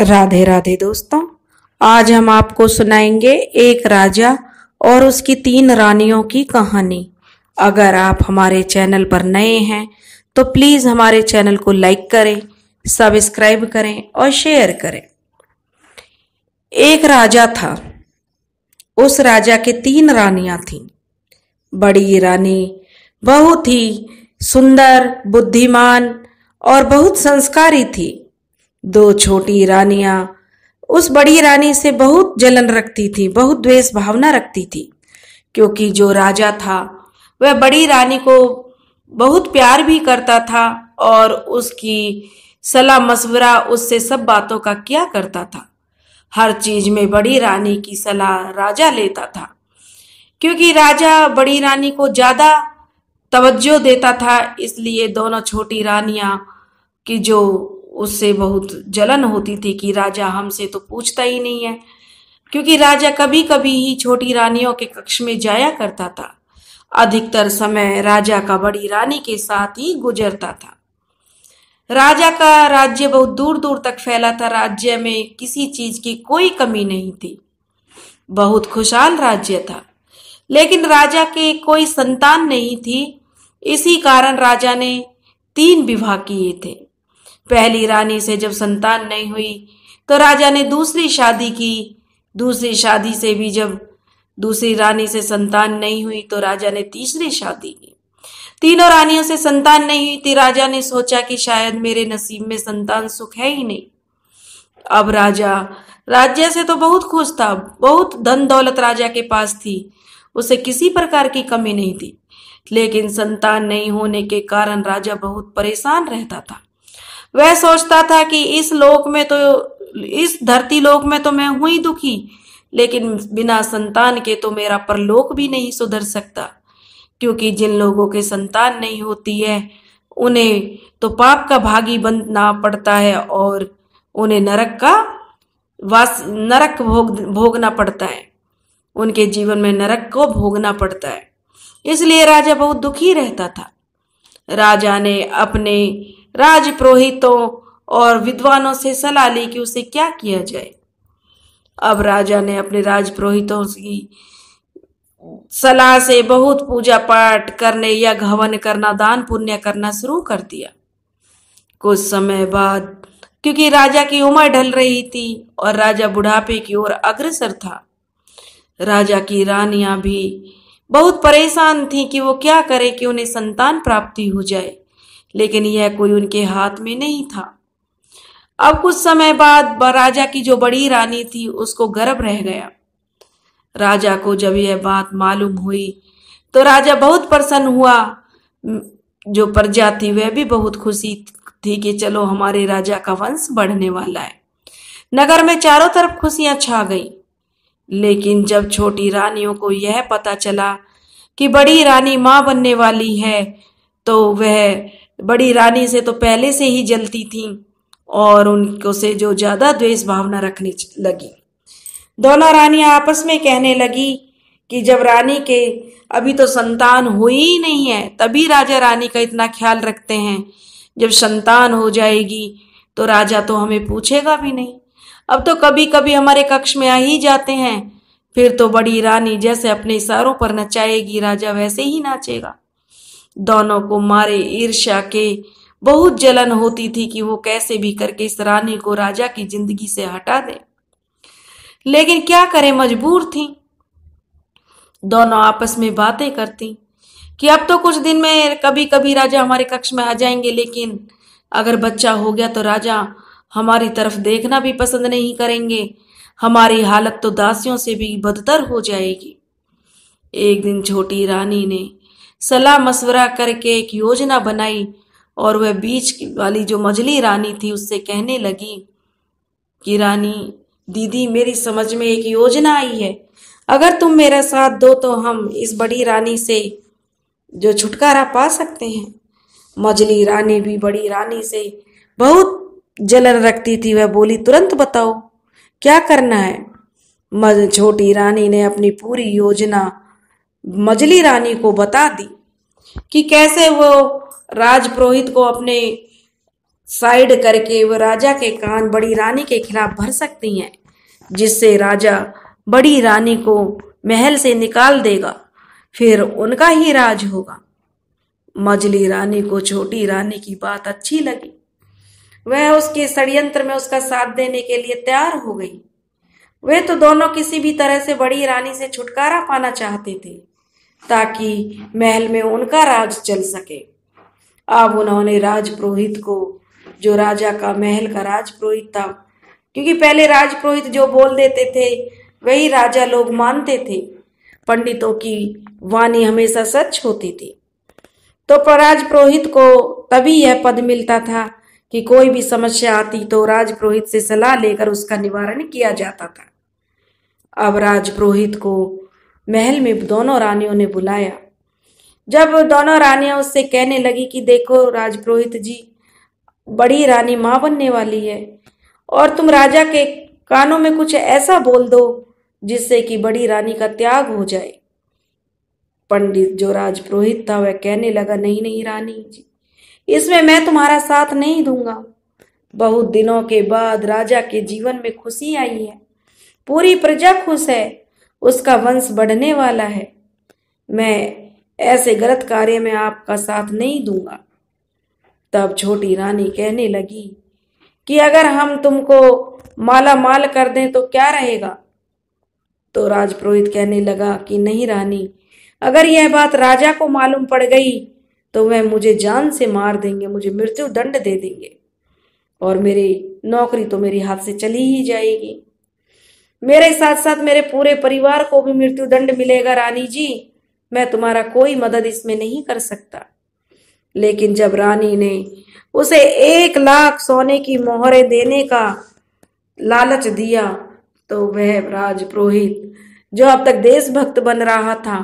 राधे राधे दोस्तों आज हम आपको सुनाएंगे एक राजा और उसकी तीन रानियों की कहानी अगर आप हमारे चैनल पर नए हैं तो प्लीज हमारे चैनल को लाइक करें सब्सक्राइब करें और शेयर करें एक राजा था उस राजा के तीन रानियां थीं बड़ी रानी बहुत ही सुंदर बुद्धिमान और बहुत संस्कारी थी दो छोटी रानियां उस बड़ी रानी से बहुत जलन रखती थी बहुत द्वेष भावना रखती थी क्योंकि जो राजा था वह बड़ी रानी को बहुत प्यार भी करता था और उसकी सलाह मशवरा उससे सब बातों का किया करता था हर चीज में बड़ी रानी की सलाह राजा लेता था क्योंकि राजा बड़ी रानी को ज्यादा तवज्जो देता था इसलिए दोनों छोटी रानियां की जो उससे बहुत जलन होती थी कि राजा हमसे तो पूछता ही नहीं है क्योंकि राजा कभी कभी ही छोटी रानियों के कक्ष में जाया करता था अधिकतर समय राजा का बड़ी रानी के साथ ही गुजरता था राजा का राज्य बहुत दूर दूर तक फैला था राज्य में किसी चीज की कोई कमी नहीं थी बहुत खुशहाल राज्य था लेकिन राजा के कोई संतान नहीं थी इसी कारण राजा ने तीन विवाह किए थे पहली रानी से जब संतान नहीं हुई तो राजा ने दूसरी शादी की दूसरी शादी से भी जब दूसरी रानी से संतान नहीं हुई तो राजा ने तीसरी शादी की तीनों रानियों से संतान नहीं हुई थी तो राजा ने सोचा कि शायद मेरे नसीब में संतान सुख है ही नहीं अब राजा राज्य से तो बहुत खुश था बहुत धन दौलत राजा के पास थी उसे किसी प्रकार की कमी नहीं थी लेकिन संतान नहीं होने के कारण राजा बहुत परेशान रहता था वह सोचता था कि इस लोक में तो इस धरती लोक में तो मैं हुई दुखी लेकिन बिना संतान के तो मेरा परलोक भी नहीं सुधर सकता क्योंकि जिन लोगों के संतान नहीं होती है उन्हें तो पाप का भागी बनना पड़ता है और उन्हें नरक का वास नरक भोग भोगना पड़ता है उनके जीवन में नरक को भोगना पड़ता है इसलिए राजा बहुत दुखी रहता था राजा ने अपने राजपुरोहितों और विद्वानों से सलाह ली कि उसे क्या किया जाए अब राजा ने अपने राज की सलाह से बहुत पूजा पाठ करने या हवन करना दान पुण्य करना शुरू कर दिया कुछ समय बाद क्योंकि राजा की उम्र ढल रही थी और राजा बुढ़ापे की ओर अग्रसर था राजा की रानियां भी बहुत परेशान थीं कि वो क्या करे कि उन्हें संतान प्राप्ति हो जाए लेकिन यह कोई उनके हाथ में नहीं था अब कुछ समय बाद राजा की जो बड़ी रानी थी उसको गर्भ रह गया राजा को जब यह बात मालूम हुई तो राजा बहुत प्रसन्न हुआ जो प्रजा थी वह भी बहुत खुशी थी कि चलो हमारे राजा का वंश बढ़ने वाला है नगर में चारों तरफ खुशियां छा गई लेकिन जब छोटी रानियों को यह पता चला कि बड़ी रानी मां बनने वाली है तो वह बड़ी रानी से तो पहले से ही जलती थी और उनको से जो ज़्यादा द्वेष भावना रखने लगी दोनों रानी आपस में कहने लगी कि जब रानी के अभी तो संतान हुई ही नहीं है तभी राजा रानी का इतना ख्याल रखते हैं जब संतान हो जाएगी तो राजा तो हमें पूछेगा भी नहीं अब तो कभी कभी हमारे कक्ष में आ ही जाते हैं फिर तो बड़ी रानी जैसे अपने इशारों पर नचाएगी राजा वैसे ही नाचेगा दोनों को मारे ईर्ष्या के बहुत जलन होती थी कि वो कैसे भी करके इस रानी को राजा की जिंदगी से हटा दे लेकिन क्या करें मजबूर थी दोनों आपस में बातें करती कि अब तो कुछ दिन में कभी कभी राजा हमारे कक्ष में आ जाएंगे लेकिन अगर बच्चा हो गया तो राजा हमारी तरफ देखना भी पसंद नहीं करेंगे हमारी हालत तो दासियों से भी बदतर हो जाएगी एक दिन छोटी रानी ने सलाह मशवरा करके एक योजना बनाई और वह बीच वाली जो मजली रानी थी उससे कहने लगी कि रानी दीदी मेरी समझ में एक योजना आई है अगर तुम मेरा साथ दो तो हम इस बड़ी रानी से जो छुटकारा पा सकते हैं मजली रानी भी बड़ी रानी से बहुत जलन रखती थी वह बोली तुरंत बताओ क्या करना है छोटी रानी ने अपनी पूरी योजना मजली रानी को बता दी कि कैसे वो राजपुरोहित को अपने साइड करके वो राजा के कान बड़ी रानी के खिलाफ भर सकती हैं जिससे राजा बड़ी रानी को महल से निकाल देगा फिर उनका ही राज होगा मजली रानी को छोटी रानी की बात अच्छी लगी वह उसके षड्यंत्र में उसका साथ देने के लिए तैयार हो गई वे तो दोनों किसी भी तरह से बड़ी रानी से छुटकारा पाना चाहते थे ताकि महल में उनका राज चल सके अब उन्होंने राज पुरोहित को जो राजा का महल का राज पुरोहित था क्योंकि पहले राज पुरोहित जो बोल देते थे वही राजा लोग मानते थे पंडितों की वाणी हमेशा सच होती थी तो प्रराज पुरोहित को तभी यह पद मिलता था कि कोई भी समस्या आती तो राज पुरोहित से सलाह लेकर उसका निवारण किया जाता था अब राज पुरोहित को महल में दोनों रानियों ने बुलाया जब दोनों रानियां उससे कहने लगी कि देखो राजपुरोहित जी बड़ी रानी माँ बनने वाली है और तुम राजा के कानों में कुछ ऐसा बोल दो जिससे कि बड़ी रानी का त्याग हो जाए पंडित जो राजपुरोहित था वह कहने लगा नहीं नहीं रानी जी इसमें मैं तुम्हारा साथ नहीं दूंगा बहुत दिनों के बाद राजा के जीवन में खुशी आई है पूरी प्रजा खुश है उसका वंश बढ़ने वाला है मैं ऐसे गलत कार्य में आपका साथ नहीं दूंगा तब छोटी रानी कहने लगी कि अगर हम तुमको माला माल कर दें तो क्या रहेगा तो राजपुरोहित कहने लगा कि नहीं रानी अगर यह बात राजा को मालूम पड़ गई तो वह मुझे जान से मार देंगे मुझे मृत्यु दंड दे देंगे और मेरी नौकरी तो मेरे हाथ से चली ही जाएगी मेरे साथ साथ मेरे पूरे परिवार को भी मृत्यु दंड मिलेगा रानी जी मैं तुम्हारा कोई मदद इसमें नहीं कर सकता लेकिन जब रानी ने उसे एक लाख सोने की मोहरे देने का लालच दिया तो वह राज पुरोहित जो अब तक देशभक्त बन रहा था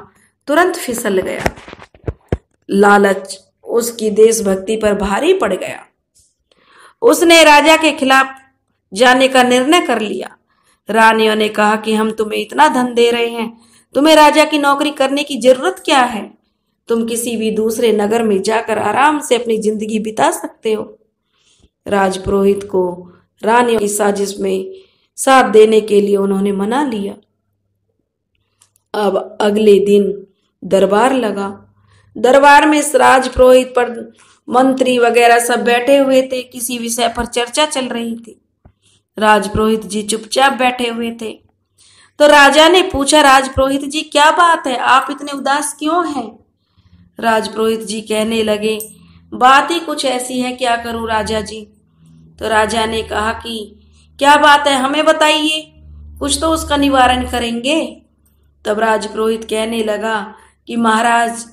तुरंत फिसल गया लालच उसकी देशभक्ति पर भारी पड़ गया उसने राजा के खिलाफ जाने का निर्णय कर लिया रानियों ने कहा कि हम तुम्हें इतना धन दे रहे हैं तुम्हें राजा की नौकरी करने की जरूरत क्या है तुम किसी भी दूसरे नगर में जाकर आराम से अपनी जिंदगी बिता सकते हो राजपुरोहित को रानियों की साजिश में साथ देने के लिए उन्होंने मना लिया अब अगले दिन दरबार लगा दरबार में राजपुरोहित पर मंत्री वगैरह सब बैठे हुए थे किसी विषय पर चर्चा चल रही थी राजपुरोहित जी चुपचाप बैठे हुए थे तो राजा ने पूछा राजपुरोहित जी क्या बात है आप इतने उदास क्यों हैं राजपुरोहित जी कहने लगे बात ही कुछ ऐसी है क्या करूं राजा जी तो राजा ने कहा कि क्या बात है हमें बताइए कुछ तो उसका निवारण करेंगे तब राजपुरोहित कहने लगा कि महाराज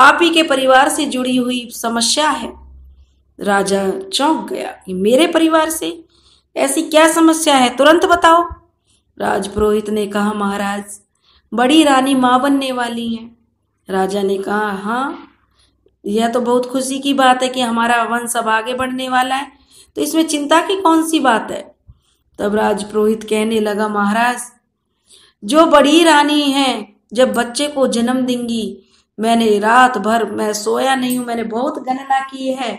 आप ही के परिवार से जुड़ी हुई समस्या है राजा चौंक गया कि मेरे परिवार से ऐसी क्या समस्या है तुरंत बताओ राजपुरोहित ने कहा महाराज बड़ी रानी माँ बनने वाली है राजा ने कहा हाँ यह तो बहुत खुशी की बात है कि हमारा वंश अब आगे बढ़ने वाला है तो इसमें चिंता की कौन सी बात है तब राजपुरोहित कहने लगा महाराज जो बड़ी रानी है जब बच्चे को जन्म देंगी मैंने रात भर मैं सोया नहीं हूं मैंने बहुत गणना की है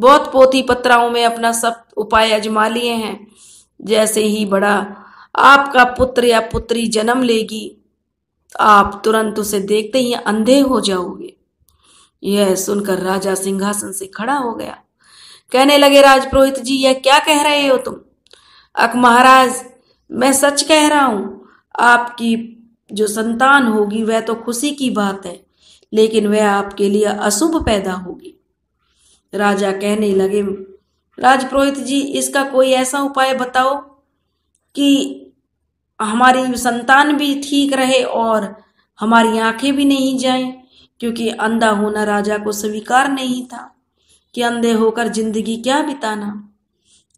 बहुत पोती पत्राओं में अपना सब उपाय अजमा लिए हैं जैसे ही बड़ा आपका पुत्र या पुत्री जन्म लेगी आप तुरंत उसे देखते ही अंधे हो जाओगे यह सुनकर राजा सिंहासन से खड़ा हो गया कहने लगे राजपुरोहित जी यह क्या कह रहे हो तुम अक महाराज मैं सच कह रहा हूं आपकी जो संतान होगी वह तो खुशी की बात है लेकिन वह आपके लिए अशुभ पैदा होगी राजा कहने लगे राजपुरोहित जी इसका कोई ऐसा उपाय बताओ कि हमारी संतान भी ठीक रहे और हमारी आंखें भी नहीं जाएं क्योंकि अंधा होना राजा को स्वीकार नहीं था कि अंधे होकर जिंदगी क्या बिताना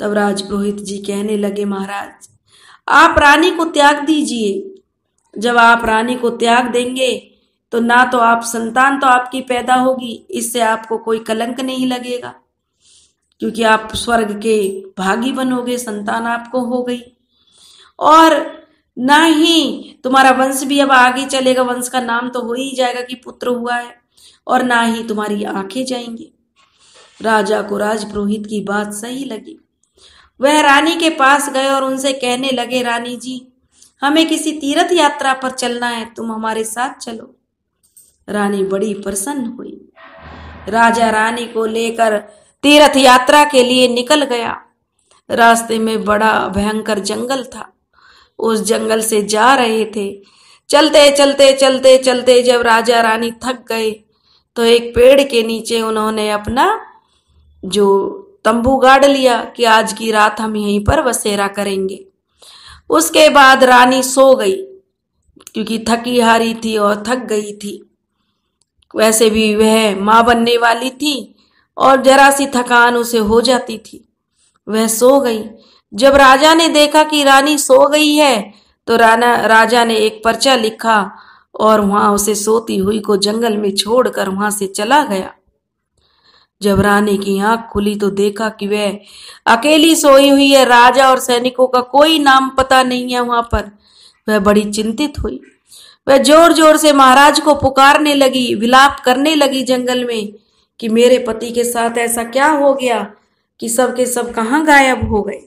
तब राजपुरोहित जी कहने लगे महाराज आप रानी को त्याग दीजिए जब आप रानी को त्याग देंगे तो ना तो आप संतान तो आपकी पैदा होगी इससे आपको कोई कलंक नहीं लगेगा क्योंकि आप स्वर्ग के भागी बनोगे संतान आपको हो गई और ना ही तुम्हारा वंश भी अब आगे चलेगा वंश का नाम तो हो ही जाएगा कि पुत्र हुआ है और ना ही तुम्हारी आंखें जाएंगी राजा को राजपुरोहित की बात सही लगी वह रानी के पास गए और उनसे कहने लगे रानी जी हमें किसी तीर्थ यात्रा पर चलना है तुम हमारे साथ चलो रानी बड़ी प्रसन्न हुई राजा रानी को लेकर तीर्थ यात्रा के लिए निकल गया रास्ते में बड़ा भयंकर जंगल था उस जंगल से जा रहे थे चलते चलते चलते चलते जब राजा रानी थक गए तो एक पेड़ के नीचे उन्होंने अपना जो तंबू गाड़ लिया कि आज की रात हम यहीं पर बसेरा करेंगे उसके बाद रानी सो गई क्योंकि थकी हारी थी और थक गई थी वैसे भी वह माँ बनने वाली थी और जरा सी थकान उसे हो जाती थी वह सो गई जब राजा ने देखा कि रानी सो गई है तो राना राजा ने एक पर्चा लिखा और वहां उसे सोती हुई को जंगल में छोड़कर वहां से चला गया जब रानी की आंख खुली तो देखा कि वह अकेली सोई हुई है राजा और सैनिकों का कोई नाम पता नहीं है वहां पर वह बड़ी चिंतित हुई वह जोर जोर से महाराज को पुकारने लगी विलाप करने लगी जंगल में कि मेरे पति के साथ ऐसा क्या हो गया कि सब के सब कहाँ गायब हो गए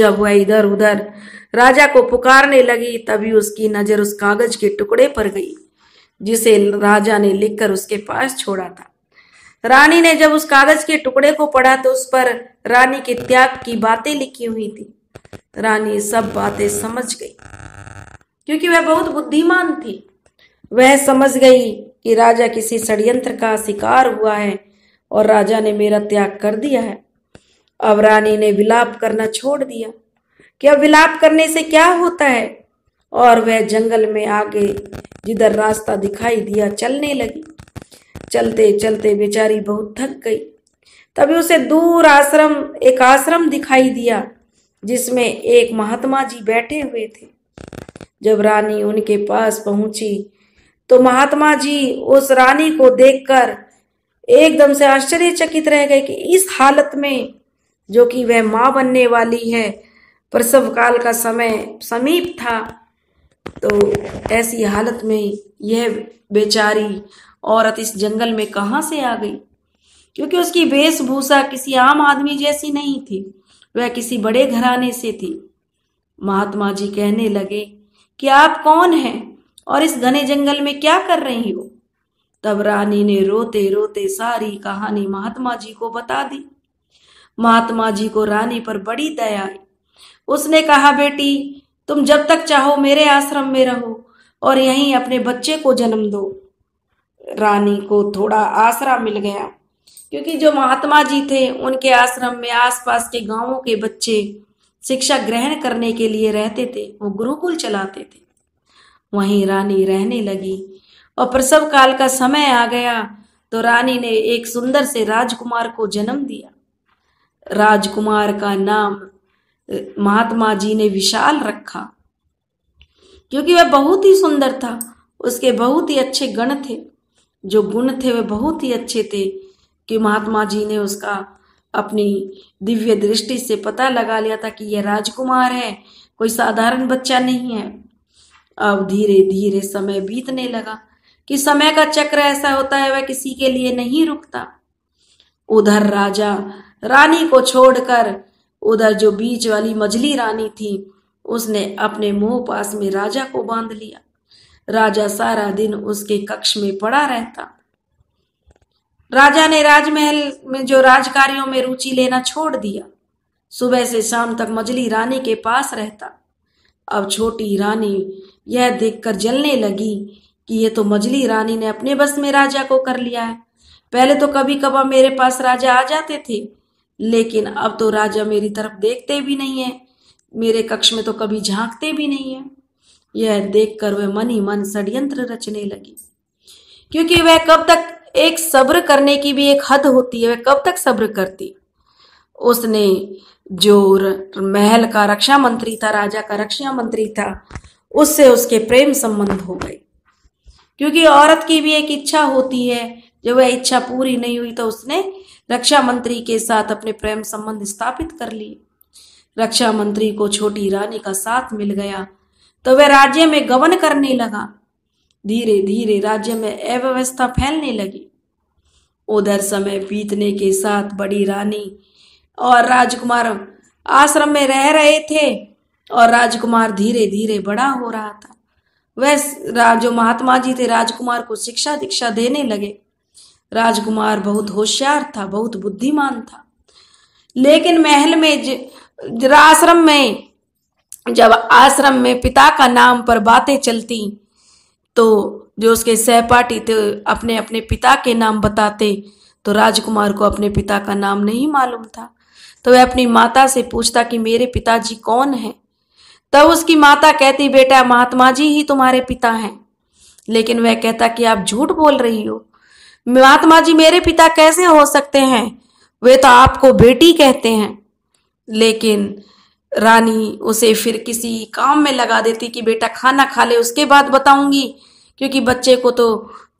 जब वह इधर उधर राजा को पुकारने लगी तभी उसकी नजर उस कागज के टुकड़े पर गई जिसे राजा ने लिखकर उसके पास छोड़ा था रानी ने जब उस कागज के टुकड़े को पढ़ा तो उस पर रानी के त्याग की बातें लिखी हुई थी रानी सब बातें समझ गई क्योंकि वह बहुत बुद्धिमान थी वह समझ गई कि राजा किसी षड्यंत्र का शिकार हुआ है और राजा ने मेरा त्याग कर दिया है अब रानी ने विलाप करना छोड़ दिया कि अब विलाप करने से क्या होता है और वह जंगल में आगे जिधर रास्ता दिखाई दिया चलने लगी चलते चलते बेचारी बहुत थक गई तभी उसे दूर आश्रम एक आश्रम दिखाई दिया जिसमें एक महात्मा जी बैठे हुए थे जब रानी उनके पास पहुंची तो महात्मा जी उस रानी को देखकर एकदम से आश्चर्यचकित रह गए कि इस हालत में जो कि वह माँ बनने वाली है प्रसव काल का समय समीप था तो ऐसी हालत में यह बेचारी औरत इस जंगल में कहाँ से आ गई क्योंकि उसकी वेशभूषा किसी आम आदमी जैसी नहीं थी वह किसी बड़े घराने से थी महात्मा जी कहने लगे कि आप कौन हैं और इस घने जंगल में क्या कर रही हो तब रानी ने रोते रोते सारी कहानी महात्मा जी को बता दी महात्मा जी को रानी पर बड़ी दया आई उसने कहा बेटी तुम जब तक चाहो मेरे आश्रम में रहो और यहीं अपने बच्चे को जन्म दो रानी को थोड़ा आसरा मिल गया क्योंकि जो महात्मा जी थे उनके आश्रम में आसपास के गांवों के बच्चे शिक्षा ग्रहण करने के लिए रहते थे वो गुरुकुल चलाते थे वहीं रानी रहने लगी और प्रसव काल का समय आ गया तो रानी ने एक सुंदर से राजकुमार को जन्म दिया राजकुमार का नाम महात्मा जी ने विशाल रखा क्योंकि वह बहुत ही सुंदर था उसके बहुत ही अच्छे गण थे जो गुण थे वे बहुत ही अच्छे थे कि महात्मा जी ने उसका अपनी दिव्य दृष्टि से पता लगा लिया था कि यह राजकुमार है कोई साधारण बच्चा नहीं है अब धीरे धीरे समय बीतने लगा कि समय का चक्र ऐसा होता है वह किसी के लिए नहीं रुकता उधर राजा रानी को छोड़कर उधर जो बीच वाली मजली रानी थी उसने अपने मुंह पास में राजा को बांध लिया राजा सारा दिन उसके कक्ष में पड़ा रहता राजा ने राजमहल में जो राजकार्यों में रुचि लेना छोड़ दिया सुबह से शाम तक मजली रानी के पास रहता अब छोटी रानी यह देखकर जलने लगी कि यह तो मजली रानी ने अपने बस में राजा को कर लिया है पहले तो कभी कभार मेरे पास राजा आ जाते थे लेकिन अब तो राजा मेरी तरफ देखते भी नहीं है मेरे कक्ष में तो कभी झांकते भी नहीं है यह देखकर वह मन ही मन षड्यंत्र रचने लगी क्योंकि वह कब तक एक सब्र करने की भी एक हद होती है वह कब तक सब्र करती उसने जो महल का रक्षा मंत्री था राजा का रक्षा मंत्री था उससे उसके प्रेम संबंध हो गए क्योंकि औरत की भी एक इच्छा होती है जब वह इच्छा पूरी नहीं हुई तो उसने रक्षा मंत्री के साथ अपने प्रेम संबंध स्थापित कर लिए रक्षा मंत्री को छोटी रानी का साथ मिल गया तो वह राज्य में गमन करने लगा धीरे धीरे राज्य में अव्यवस्था फैलने लगी उधर समय बीतने के साथ बड़ी रानी और राजकुमार आश्रम में रह रहे थे और राजकुमार धीरे धीरे बड़ा हो रहा था वह जो महात्मा जी थे राजकुमार को शिक्षा दीक्षा देने लगे राजकुमार बहुत होशियार था बहुत बुद्धिमान था लेकिन महल में ज, ज, आश्रम में जब आश्रम में पिता का नाम पर बातें चलती तो जो उसके सहपाठी थे अपने अपने पिता के नाम बताते तो राजकुमार को अपने पिता का नाम नहीं मालूम था तो वह अपनी माता से पूछता कि मेरे पिताजी कौन हैं तब तो उसकी माता कहती बेटा महात्मा जी ही तुम्हारे पिता हैं लेकिन वह कहता कि आप झूठ बोल रही हो महात्मा जी मेरे पिता कैसे हो सकते हैं वे तो आपको बेटी कहते हैं लेकिन रानी उसे फिर किसी काम में लगा देती कि बेटा खाना खा ले उसके बाद बताऊंगी क्योंकि बच्चे को तो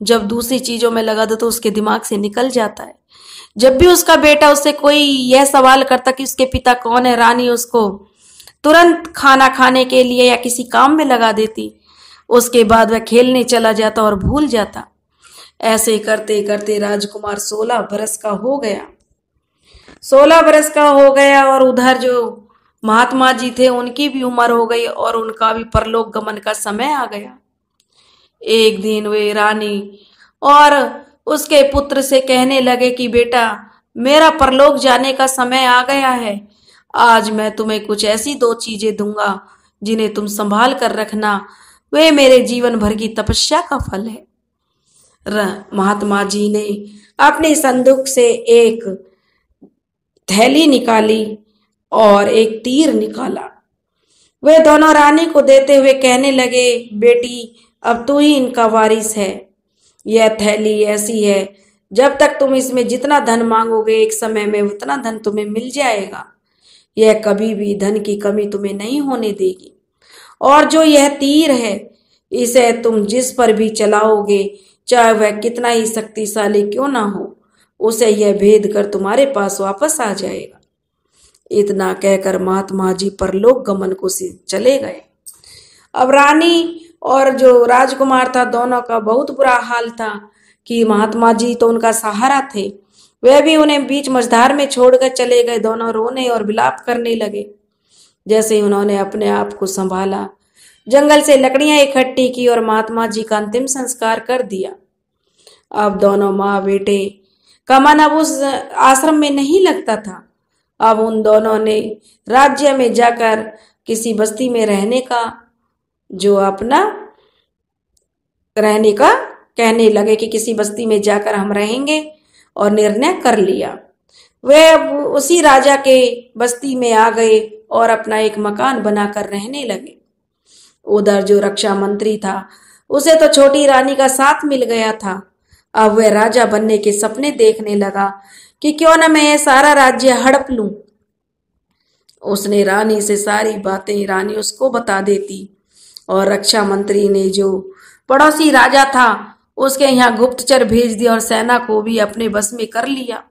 जब दूसरी चीजों में लगा दो तो उसके दिमाग से निकल जाता है जब भी उसका बेटा उससे कोई यह सवाल करता कि उसके पिता कौन है रानी उसको तुरंत खाना खाने के लिए या किसी काम में लगा देती उसके बाद वह खेलने चला जाता और भूल जाता ऐसे करते करते राजकुमार सोलह बरस का हो गया सोलह बरस का हो गया और उधर जो महात्मा जी थे उनकी भी उम्र हो गई और उनका भी परलोक गमन का समय आ गया एक दिन वे रानी और उसके पुत्र से कहने लगे कि बेटा मेरा परलोक जाने का समय आ गया है आज मैं तुम्हें कुछ ऐसी दो चीजें दूंगा जिन्हें तुम संभाल कर रखना वे मेरे जीवन भर की तपस्या का फल है महात्मा जी ने अपने संदूक से एक थैली निकाली और एक तीर निकाला वे दोनों रानी को देते हुए कहने लगे बेटी अब तू ही इनका वारिस है यह थैली ऐसी है जब तक तुम इसमें जितना धन मांगोगे एक समय में उतना धन तुम्हें मिल जाएगा यह कभी भी धन की कमी तुम्हें नहीं होने देगी और जो यह तीर है इसे तुम जिस पर भी चलाओगे चाहे वह कितना ही शक्तिशाली क्यों ना हो उसे यह भेद कर तुम्हारे पास वापस आ जाएगा इतना कहकर महात्मा जी परलोक गमन को से चले गए अब रानी और जो राजकुमार था दोनों का बहुत बुरा हाल था कि महात्मा जी तो उनका सहारा थे वह भी उन्हें बीच मझधार में छोड़कर चले गए दोनों रोने और विलाप करने लगे जैसे ही उन्होंने अपने आप को संभाला जंगल से लकड़ियां इकट्ठी की और महात्मा जी का अंतिम संस्कार कर दिया अब दोनों माँ बेटे का मन अब उस आश्रम में नहीं लगता था अब उन दोनों ने राज्य में जाकर किसी बस्ती में रहने का जो अपना रहने का कहने लगे कि किसी बस्ती में जाकर हम रहेंगे और निर्णय कर लिया वे अब उसी राजा के बस्ती में आ गए और अपना एक मकान बनाकर रहने लगे उधर जो रक्षा मंत्री था उसे तो छोटी रानी का साथ मिल गया था अब वह राजा बनने के सपने देखने लगा कि क्यों ना मैं ये सारा राज्य हड़प लूं उसने रानी से सारी बातें रानी उसको बता देती और रक्षा मंत्री ने जो पड़ोसी राजा था उसके यहाँ गुप्तचर भेज दिया और सेना को भी अपने बस में कर लिया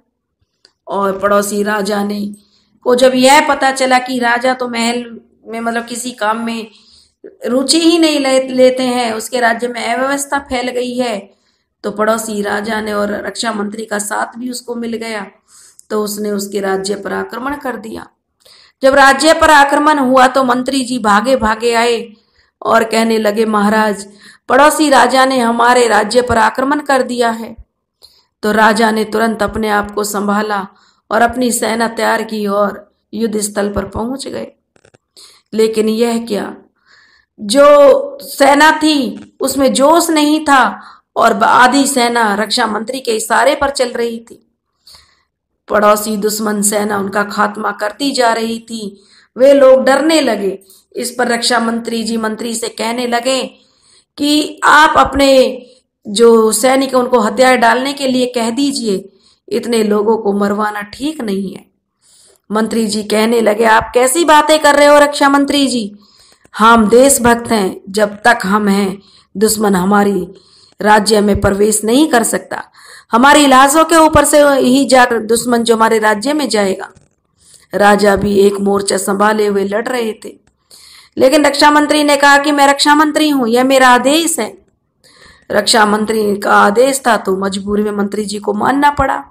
और पड़ोसी राजा ने को जब यह पता चला कि राजा तो महल में मतलब किसी काम में रुचि ही नहीं ले, लेते हैं उसके राज्य में अव्यवस्था फैल गई है तो पड़ोसी राजा ने और रक्षा मंत्री का साथ भी उसको मिल गया तो उसने उसके राज्य पर आक्रमण कर दिया जब राज्य पर आक्रमण हुआ तो मंत्री जी भागे भागे आए और कहने लगे महाराज पड़ोसी राजा ने हमारे राज्य पर आक्रमण कर दिया है तो राजा ने तुरंत अपने आप को संभाला और अपनी सेना तैयार की और युद्ध स्थल पर पहुंच गए लेकिन यह क्या जो सेना थी उसमें जोश नहीं था और आधी सेना रक्षा मंत्री के इशारे पर चल रही थी पड़ोसी दुश्मन सेना उनका खात्मा करती जा रही थी वे लोग डरने लगे इस पर रक्षा मंत्री जी मंत्री से कहने लगे कि आप अपने जो सैनिक उनको हथियार डालने के लिए कह दीजिए इतने लोगों को मरवाना ठीक नहीं है मंत्री जी कहने लगे आप कैसी बातें कर रहे हो रक्षा मंत्री जी हम देशभक्त हैं जब तक हम हैं दुश्मन हमारी राज्य में प्रवेश नहीं कर सकता हमारे इलाजों के ऊपर से ही जाकर दुश्मन जो हमारे राज्य में जाएगा राजा भी एक मोर्चा संभाले हुए लड़ रहे थे लेकिन रक्षा मंत्री ने कहा कि मैं रक्षा मंत्री हूं यह मेरा आदेश है रक्षा मंत्री का आदेश था तो मजबूरी में मंत्री जी को मानना पड़ा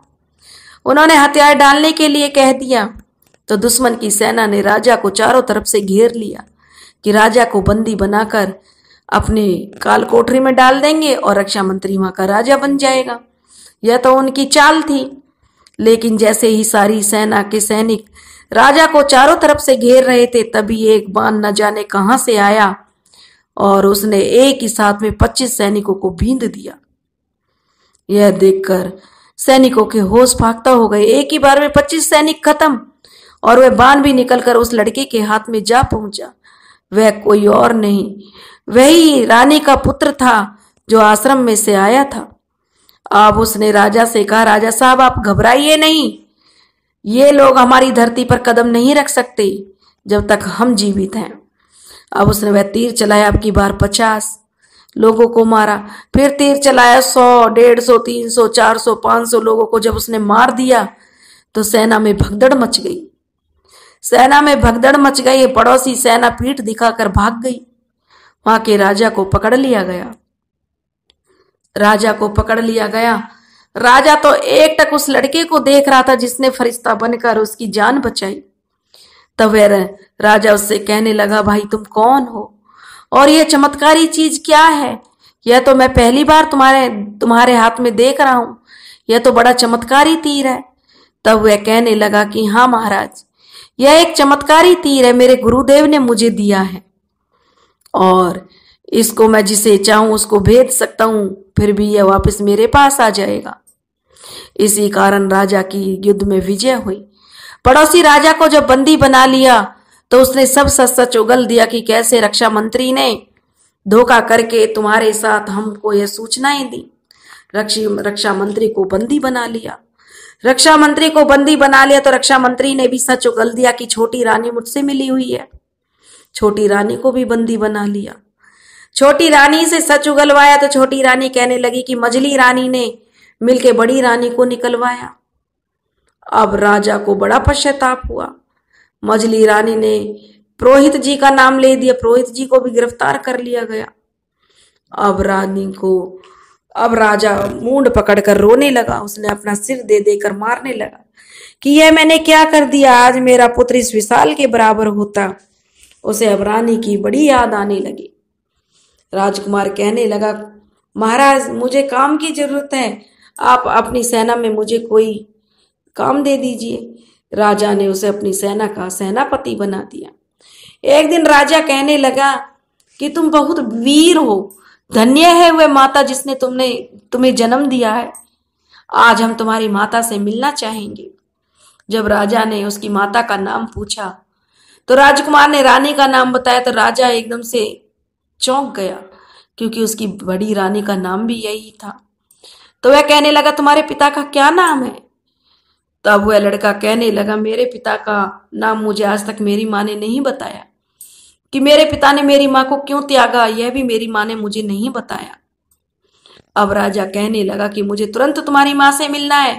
उन्होंने हथियार डालने के लिए कह दिया तो दुश्मन की सेना ने राजा को चारों तरफ से घेर लिया कि राजा को बंदी बनाकर अपनी काल कोठरी में डाल देंगे और रक्षा मंत्री वहां का राजा बन जाएगा यह तो उनकी चाल थी लेकिन जैसे ही सारी सेना के सैनिक राजा को चारों तरफ से घेर रहे थे तभी एक बाण न जाने कहां से आया और उसने एक ही साथ में पच्चीस सैनिकों को भींद दिया यह देखकर सैनिकों के होश फाकता हो गए एक ही बार में पच्चीस सैनिक खत्म और वह बाण भी निकलकर उस लड़के के हाथ में जा पहुंचा वह कोई और नहीं वही रानी का पुत्र था जो आश्रम में से आया था अब उसने राजा से कहा राजा साहब आप घबराइए नहीं ये लोग हमारी धरती पर कदम नहीं रख सकते जब तक हम जीवित हैं अब उसने वह तीर चलाया अब की बार पचास लोगों को मारा फिर तीर चलाया सौ डेढ़ सौ तीन सौ चार सौ पांच सौ लोगों को जब उसने मार दिया तो सेना में भगदड़ मच गई सेना में भगदड़ मच गई पड़ोसी सेना पीठ दिखाकर भाग गई वहां के राजा को पकड़ लिया गया राजा को पकड़ लिया गया राजा तो एक उस लड़के को देख रहा था जिसने फरिश्ता बनकर उसकी जान बचाई तब वह राजा उससे कहने लगा भाई तुम कौन हो और यह चमत्कारी चीज क्या है यह तो मैं पहली बार तुम्हारे तुम्हारे हाथ में देख रहा हूं यह तो बड़ा चमत्कारी तीर है तब वह कहने लगा कि हाँ महाराज यह एक चमत्कारी तीर है मेरे गुरुदेव ने मुझे दिया है और इसको मैं जिसे चाहूं उसको भेज सकता हूं फिर भी यह वापस मेरे पास आ जाएगा इसी कारण राजा की युद्ध में विजय हुई पड़ोसी राजा को जब बंदी बना लिया तो उसने सब सच सच उगल दिया कि कैसे रक्षा मंत्री ने धोखा करके तुम्हारे साथ हमको यह सूचनाएं दी रक्षी रक्षा मंत्री को बंदी बना लिया रक्षा मंत्री को बंदी बना लिया तो रक्षा मंत्री ने भी सच उगल दिया कि छोटी रानी मुझसे मिली हुई है छोटी रानी को भी बंदी बना लिया छोटी रानी से सच उगलवाया तो छोटी रानी कहने लगी कि मजली रानी ने मिलके बड़ी रानी को निकलवाया अब राजा को बड़ा पश्चाताप हुआ मजली रानी ने पुरोहित जी का नाम ले दिया पुरोहित जी को भी गिरफ्तार कर लिया गया अब रानी को अब राजा मूंड पकड़कर रोने लगा उसने अपना सिर दे देकर मारने लगा कि यह मैंने क्या कर दिया आज मेरा पुत्र इस विशाल के बराबर होता उसे अब रानी की बड़ी याद आने लगी राजकुमार कहने लगा महाराज मुझे काम की जरूरत है आप अपनी सेना में मुझे कोई काम दे दीजिए राजा ने उसे अपनी सेना का सेनापति बना दिया एक दिन राजा कहने लगा कि तुम बहुत वीर हो धन्य है वह माता जिसने तुमने तुम्हें जन्म दिया है आज हम तुम्हारी माता से मिलना चाहेंगे जब राजा ने उसकी माता का नाम पूछा तो राजकुमार ने रानी का नाम बताया तो राजा एकदम से चौंक गया क्योंकि उसकी बड़ी रानी का नाम भी यही था तो वह कहने लगा तुम्हारे पिता का क्या नाम है तब वह लड़का कहने लगा मेरे पिता का नाम मुझे आज तक मेरी माँ ने नहीं बताया कि मेरे पिता ने मेरी माँ को क्यों त्यागा यह भी मेरी माँ ने मुझे नहीं बताया अब राजा कहने लगा कि मुझे तुरंत तुम्हारी माँ से मिलना है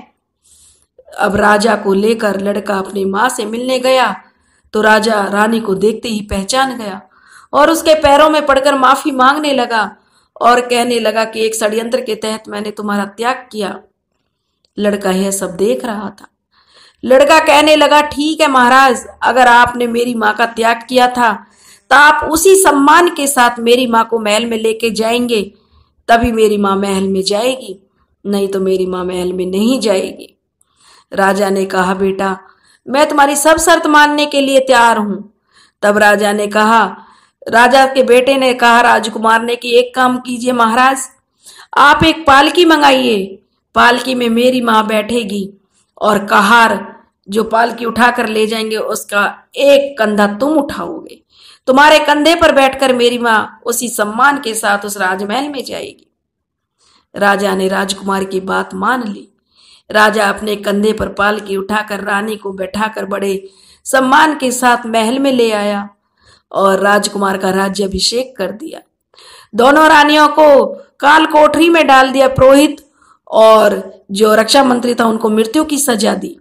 अब राजा को लेकर लड़का अपनी माँ से मिलने गया तो राजा रानी को देखते ही पहचान गया और उसके पैरों में पड़कर माफी मांगने लगा और कहने लगा कि एक षड्यंत्र के तहत मैंने तुम्हारा त्याग किया लड़का यह सब देख रहा था लड़का कहने लगा ठीक है महाराज अगर आपने मेरी माँ का त्याग किया था तो आप उसी सम्मान के साथ मेरी माँ को महल में लेके जाएंगे तभी मेरी माँ महल में जाएगी नहीं तो मेरी माँ महल में नहीं जाएगी राजा ने कहा बेटा मैं तुम्हारी सब शर्त मानने के लिए तैयार हूं तब राजा ने कहा राजा के बेटे ने कहा राजकुमार ने कि एक काम कीजिए महाराज आप एक पालकी मंगाइए पालकी में मेरी माँ बैठेगी और कहार जो पालकी उठाकर ले जाएंगे उसका एक कंधा तुम उठाओगे तुम्हारे कंधे पर बैठकर मेरी माँ उसी सम्मान के साथ उस राजमहल में जाएगी राजा ने राजकुमार की बात मान ली राजा अपने कंधे पर पालकी उठाकर रानी को बैठाकर बड़े सम्मान के साथ महल में ले आया और राजकुमार का अभिषेक कर दिया दोनों रानियों को काल कोठरी में डाल दिया पुरोहित और जो रक्षा मंत्री था उनको मृत्यु की सजा दी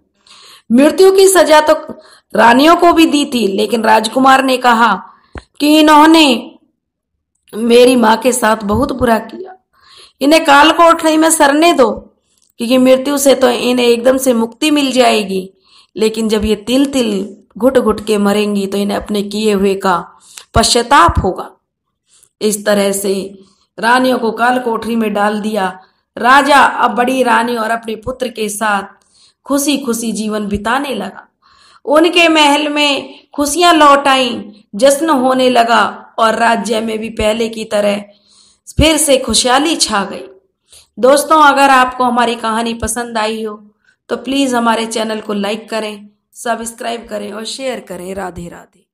मृत्यु की सजा तो रानियों को भी दी थी लेकिन राजकुमार ने कहा कि इन्होंने मेरी माँ के साथ बहुत बुरा किया इन्हें काल कोठरी में सरने दो क्योंकि मृत्यु से तो इन्हें एकदम से मुक्ति मिल जाएगी लेकिन जब ये तिल तिल घुट घुट के मरेंगी तो इन्हें अपने किए हुए का पश्चाताप होगा इस तरह से रानियों को काल कोठरी में डाल दिया राजा अब बड़ी रानी और अपने पुत्र के साथ खुशी खुशी जीवन बिताने लगा उनके महल में खुशियां लौट आई जश्न होने लगा और राज्य में भी पहले की तरह फिर से खुशहाली छा गई दोस्तों अगर आपको हमारी कहानी पसंद आई हो तो प्लीज़ हमारे चैनल को लाइक करें सब्सक्राइब करें और शेयर करें राधे राधे